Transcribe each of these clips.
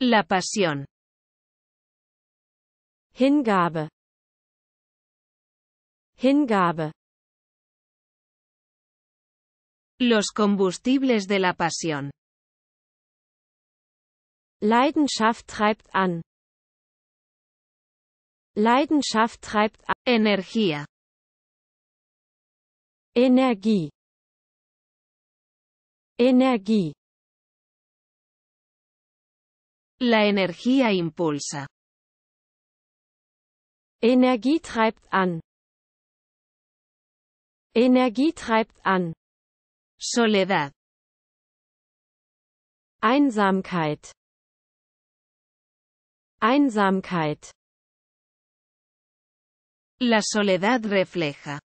La pasión. Hingabe. Hingabe. Los combustibles de la pasión. Leidenschaft treibt an. Leidenschaft treibt an. Energía. Energie. Energie. La energía impulsa. Energie treibt an. Energie treibt an. Soledad. Einsamkeit. Einsamkeit. La soledad refleja.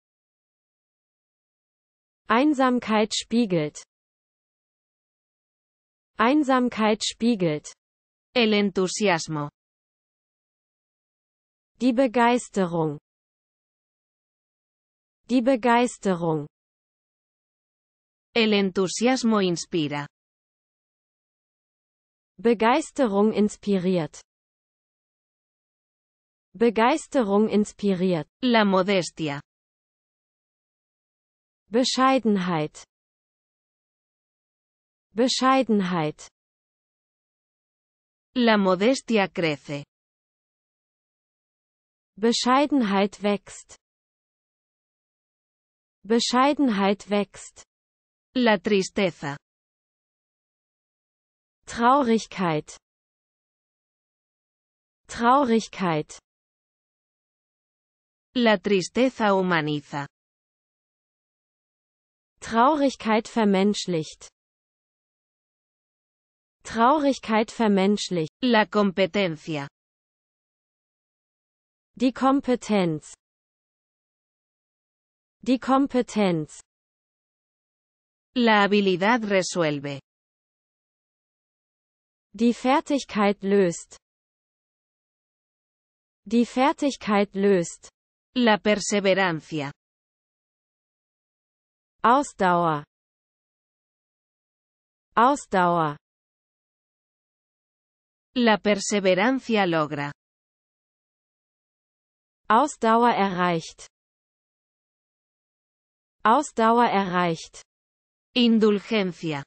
Einsamkeit spiegelt. Einsamkeit spiegelt. El entusiasmo. Die Begeisterung. Die Begeisterung. El entusiasmo inspira. Begeisterung inspiriert. Begeisterung inspiriert. La modestia. Bescheidenheit. Bescheidenheit. La modestia crece. Bescheidenheit wächst. Bescheidenheit wächst. La tristeza. Traurigkeit. Traurigkeit. La tristeza humaniza. Traurigkeit vermenschlicht. Traurigkeit vermenschlich. La competencia. Die Kompetenz. Die Kompetenz. La habilidad resuelve. Die Fertigkeit löst. Die Fertigkeit löst. La perseverancia. Ausdauer. Ausdauer. La perseverancia logra. Ausdauer erreicht. Ausdauer erreicht. Indulgencia.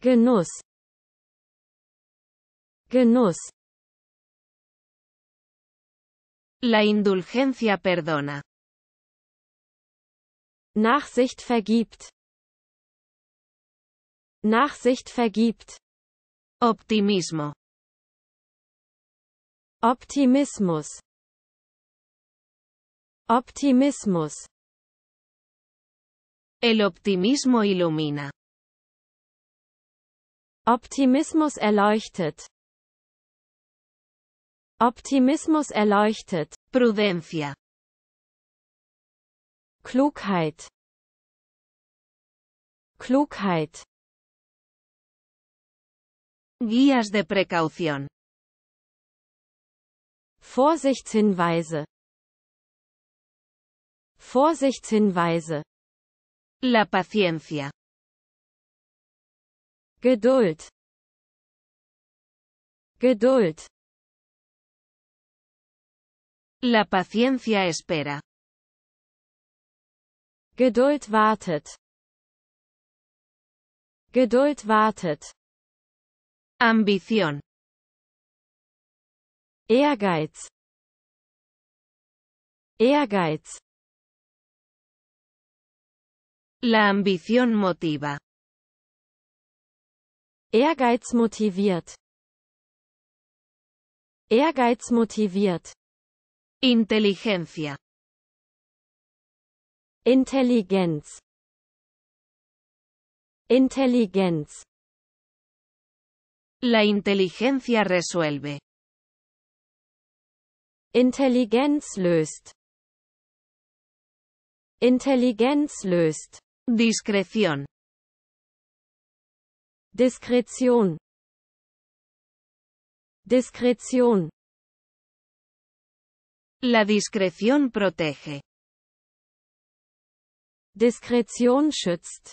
Genuss. Genuss. La indulgencia perdona. Nachsicht vergibt. Nachsicht vergibt. Optimismo. Optimismus. Optimismus. El optimismo ilumina. Optimismus erleuchtet. Optimismus erleuchtet. Prudencia. Klugheit. Klugheit. Guías de precaución. Vorsichtshinweise. Vorsichtshinweise. La paciencia. Geduld. Geduld. La paciencia espera. Geduld wartet. Geduld wartet. Ambición. Ehrgeiz. Ehrgeiz. La ambición motiva. Ehrgeiz motiviert. Ehrgeiz motiviert. Inteligencia. Intelligenz. Intelligenz. La inteligencia resuelve. Intelligenz löst. Intelligenz löst. Discreción. Discreción. Discreción. La discreción protege. discreción schützt.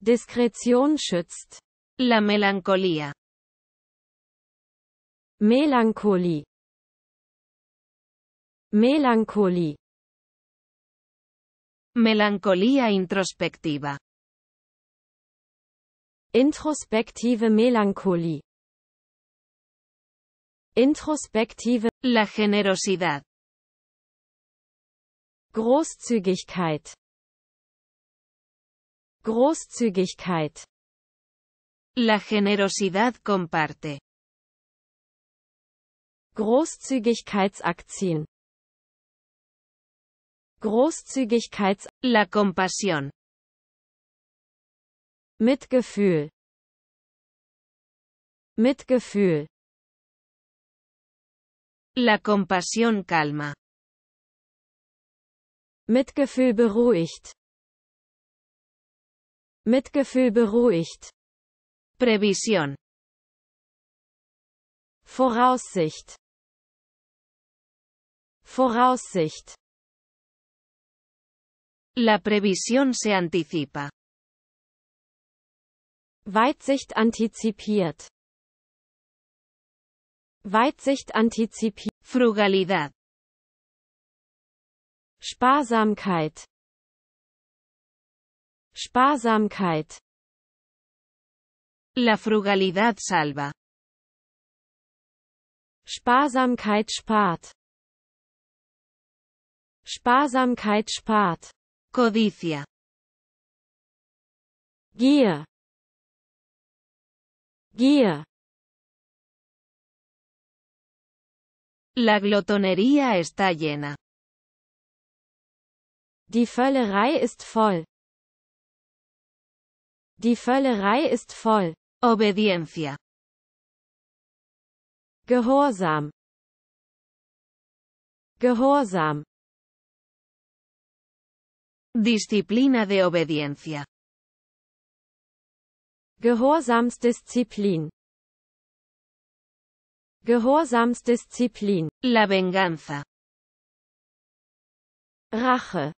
discreción schützt. La melancolía. Melancholie. Melancholie. Melancolía introspectiva. Introspective Melancholie. Introspective. La generosidad. Großzügigkeit. Großzügigkeit. La generosidad comparte. Großzügigkeitsaktien. Großzügigkeits La compasión. Mitgefühl. Mitgefühl. La compasión calma. Mitgefühl beruhigt. Mitgefühl beruhigt. Previsión. Voraussicht. Voraussicht. La previsión se anticipa. Weitsicht antizipiert. Weitsicht antizipiert. Frugalidad. Sparsamkeit. Sparsamkeit. La frugalidad salva. Sparsamkeit spart. Sparsamkeit spart. Codicia. Gier. Gier. La glotonería está llena. Die Völlerei ist voll. Die Völlerei ist voll. Obediencia. Gehorsam. Gehorsam. Disciplina de obediencia. Gehorsamsdisziplin. Gehorsamsdisziplin. La venganza. Rache.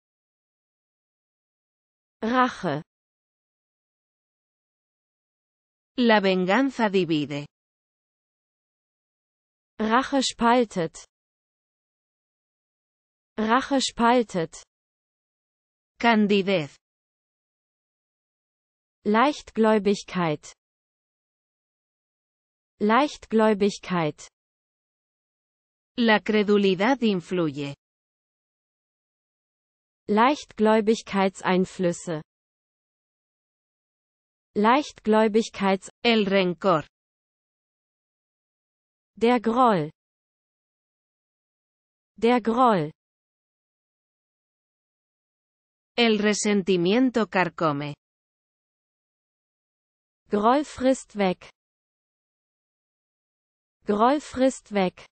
Rache. La venganza divide. Rache spaltet. Rache spaltet. Candidez. Leichtgläubigkeit. Leichtgläubigkeit. La credulidad influye. Leichtgläubigkeitseinflüsse. Leichtgläubigkeits, el rencor. Der Groll. Der Groll. El resentimiento carcome. Groll frisst weg. Groll frisst weg.